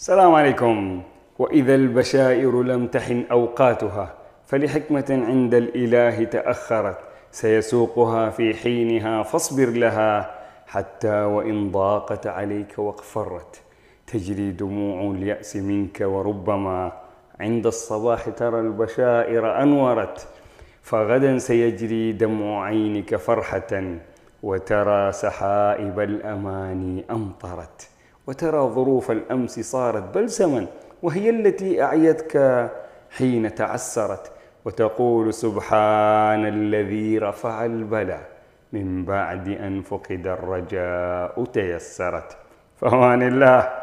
السلام عليكم وإذا البشائر لم تحن أوقاتها فلحكمة عند الإله تأخرت سيسوقها في حينها فاصبر لها حتى وإن ضاقت عليك واقفرت تجري دموع اليأس منك وربما عند الصباح ترى البشائر أنورت فغدا سيجري دمع عينك فرحة وترى سحائب الأماني أمطرت وترى ظروف الأمس صارت بلسما وهي التي أعيتك حين تعسرت وتقول سبحان الذي رفع البلاء من بعد أن فقد الرجاء تيسرت فهوان الله